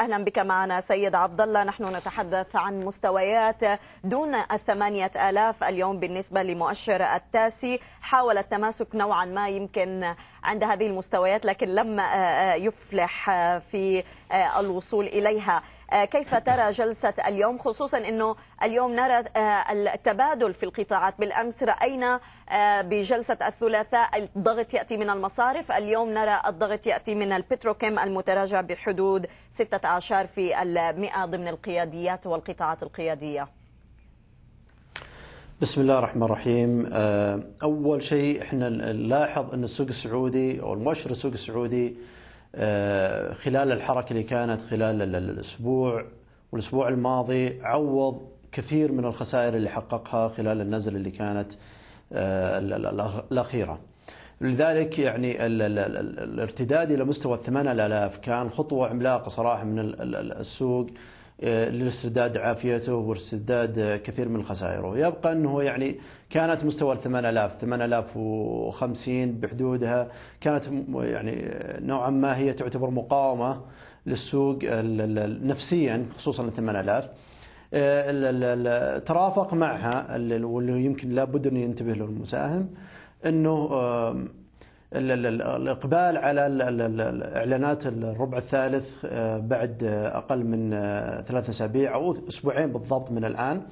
أهلا بك معنا سيد عبد الله نحن نتحدث عن مستويات دون الثمانية آلاف اليوم بالنسبة لمؤشر التاسي حاول التماسك نوعا ما يمكن عند هذه المستويات لكن لم آه، آه، يفلح آه، في الوصول إليها كيف ترى جلسة اليوم خصوصا أنه اليوم نرى التبادل في القطاعات بالأمس رأينا بجلسة الثلاثاء الضغط يأتي من المصارف اليوم نرى الضغط يأتي من البتروكيم المتراجع بحدود 16 في المئة ضمن القياديات والقطاعات القيادية بسم الله الرحمن الرحيم آه، أول شيء احنا نلاحظ أن السوق السعودي أو المؤشر السوق السعودي آه، خلال الحركة اللي كانت خلال الأسبوع والأسبوع الماضي عوض كثير من الخسائر اللي حققها خلال النزل اللي كانت آه، الأخيرة لذلك يعني الارتداد إلى مستوى 8000 كان خطوة عملاقة صراحة من السوق لاسترداد عافيته واسترداد كثير من خسائره يبقى أنه يعني كانت مستوى ال 8000 8050 بحدودها كانت يعني نوعا ما هي تعتبر مقاومة للسوق نفسيا خصوصا آه، ال 8000 ترافق معها واللي يمكن لابد أن ينتبه له المساهم أنه الاقبال على اعلانات الربع الثالث آه، بعد اقل من آه، ثلاثة اسابيع او اسبوعين بالضبط من الان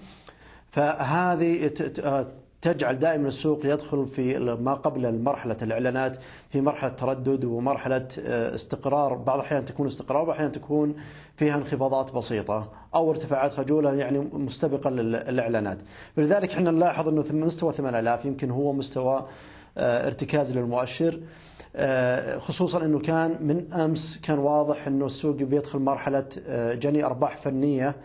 فهذه آه، تجعل دائما السوق يدخل في ما قبل مرحلة الإعلانات في مرحلة تردد ومرحلة استقرار بعض الأحيان تكون استقرار وبعض الأحيان تكون فيها انخفاضات بسيطة أو ارتفاعات خجولة يعني مستبقة للإعلانات فلذلك احنا نلاحظ أنه مستوى 8000 يمكن هو مستوى آه، ارتكاز للمؤشر آه، خصوصا انه كان من امس كان واضح انه السوق بيدخل مرحله آه، جني ارباح فنيه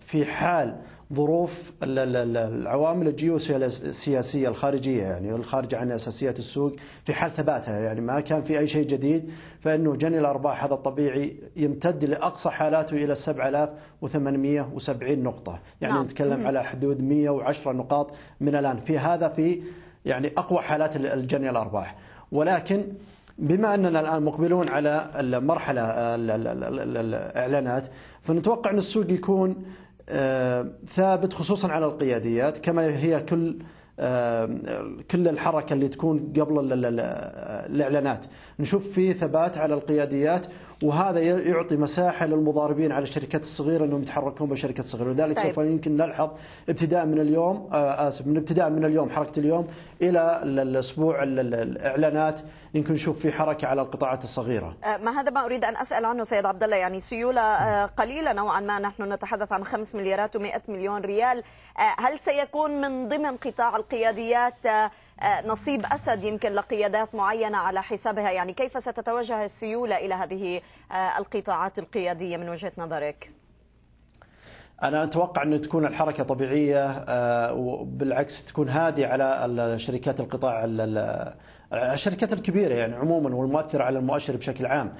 في حال ظروف العوامل الجيوسياسيه الخارجيه يعني الخارجه عن اساسيات السوق في حال ثباتها يعني ما كان في اي شيء جديد فانه جني الارباح هذا الطبيعي يمتد لاقصى حالاته الى 7870 نقطه يعني نعم. نتكلم على حدود 110 نقاط من الان في هذا في يعني أقوى حالات الجني الأرباح ولكن بما أننا الآن مقبلون على المرحلة الإعلانات فنتوقع أن السوق يكون آه، ثابت خصوصا على القياديات كما هي كل آه، كل الحركه اللي تكون قبل الاعلانات نشوف في ثبات على القياديات وهذا يعطي مساحه للمضاربين على الشركات الصغيره انهم يتحركون بشركات صغيره لذلك طيب. سوف يمكن نلحظ ابتداء من اليوم آه، اسف من ابتداء من اليوم حركه اليوم الى الاسبوع الاعلانات يمكن نشوف في حركه على القطاعات الصغيره. آه، ما هذا ما اريد ان اسال عنه سيد عبد الله يعني سيوله آه، قليله نوعا ما نحن نتحدث عن 5 مليارات و100 مليون ريال هل سيكون من ضمن قطاع القياديات آه، نصيب أسد يمكن لقيادات معينة على حسابها يعني كيف ستتوجه السيولة إلى هذه آه، القطاعات القيادية من وجهة نظرك؟ انا اتوقع انه تكون الحركه طبيعيه آه، وبالعكس تكون هادئه على الشركات القطاع الشركات الكبيره يعني عموما والمؤثره على المؤشر بشكل عام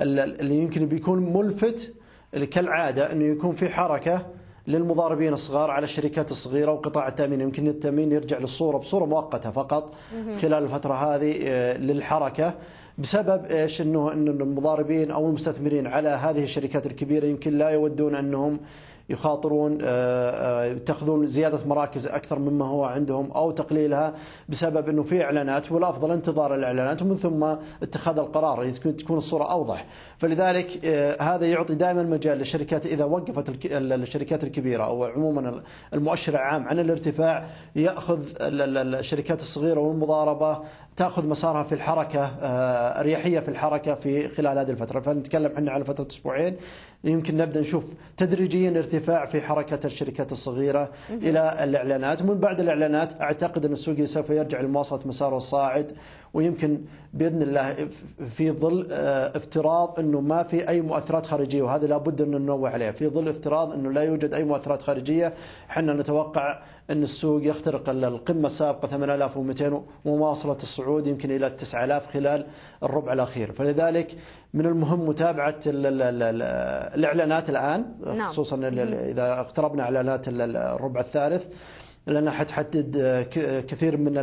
اللي يمكن بيكون ملفت كالعاده انه يكون في حركه للمضاربين الصغار على الشركات الصغيره وقطاع التامين يمكن التامين يرجع للصوره بصوره مؤقته فقط خلال الفتره هذه آه، للحركه بسبب ايش انه ان المضاربين او المستثمرين على هذه الشركات الكبيره يمكن لا يودون انهم يخاطرون آه، آه، يتخذون زياده مراكز اكثر مما هو عندهم او تقليلها بسبب انه في اعلانات والافضل انتظار الاعلانات ومن ثم اتخاذ القرار تكون الصوره اوضح فلذلك آه، هذا يعطي دائما مجال للشركات اذا وقفت الشركات الكبيره او عموما المؤشر العام عن الارتفاع ياخذ الشركات الصغيره والمضاربه تاخذ مسارها في الحركه آه، اريحيه في الحركه في خلال هذه الفتره فنتكلم احنا على فتره اسبوعين يمكن نبدا نشوف تدريجيا ارتفاع في حركه الشركات الصغيره الى الاعلانات من بعد الاعلانات اعتقد ان السوق سوف يرجع لمواصله مساره الصاعد ويمكن باذن الله في ظل آه، افتراض انه ما في اي مؤثرات خارجيه وهذا لابد ان ننوه عليه، في ظل افتراض انه لا يوجد اي مؤثرات خارجيه، احنا نتوقع ان السوق يخترق القمه السابقه 8200 ومواصله الصعود يمكن الى 9000 خلال الربع الاخير، فلذلك من المهم متابعه الاعلانات الان نعم. خصوصا اذا اقتربنا اعلانات الربع الثالث لانها حتحدد آه، آه، كثير من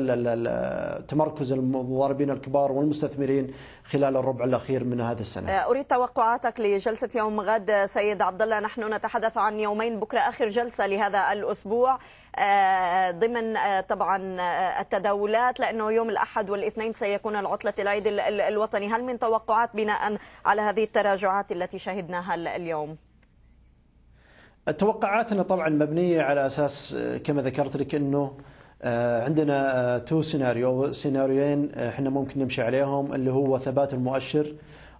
تمركز المضاربين الكبار والمستثمرين خلال الربع الاخير من هذا السنه. آه، اريد توقعاتك لجلسه يوم غد سيد عبد الله نحن نتحدث عن يومين بكره اخر جلسه لهذا الاسبوع ضمن طبعا التداولات لانه يوم الاحد والاثنين سيكون العطله العيد الوطني، هل من توقعات بناء على هذه التراجعات التي شهدناها اليوم؟ توقعاتنا طبعا مبنيه على اساس آه، كما ذكرت لك انه آه، عندنا تو سيناريو سيناريوين احنا ممكن نمشي عليهم اللي هو ثبات المؤشر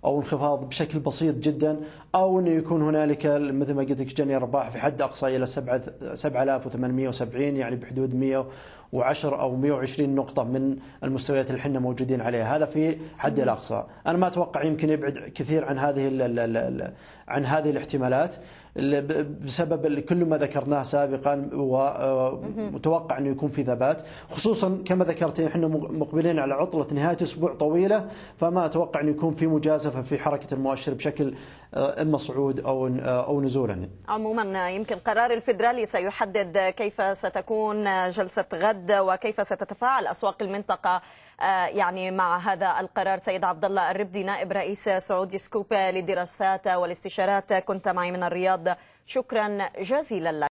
او انخفاض بشكل بسيط جدا او انه يكون هنالك مثل ما قلت لك جني ارباح في حد اقصى الى 7870 يعني بحدود 100 أو 120 نقطة من المستويات اللي احنا موجودين عليها هذا في حد الأقصى أنا ما أتوقع يمكن يبعد كثير عن هذه عن هذه الاحتمالات بسبب كل ما ذكرناه سابقا ومتوقع انه يكون في ثبات خصوصا كما ذكرت احنا مقبلين على عطله نهايه اسبوع طويله فما اتوقع انه يكون في مجازفه في حركه المؤشر بشكل آه، اما صعود او آه، او نزولا عموما يمكن قرار الفدرالي سيحدد كيف ستكون جلسه غد الغد وكيف ستتفاعل أسواق المنطقة آه، يعني مع هذا القرار سيد عبد الله الربدي نائب رئيس سعودي سكوب للدراسات والاستشارات كنت معي من الرياض شكرا جزيلا لك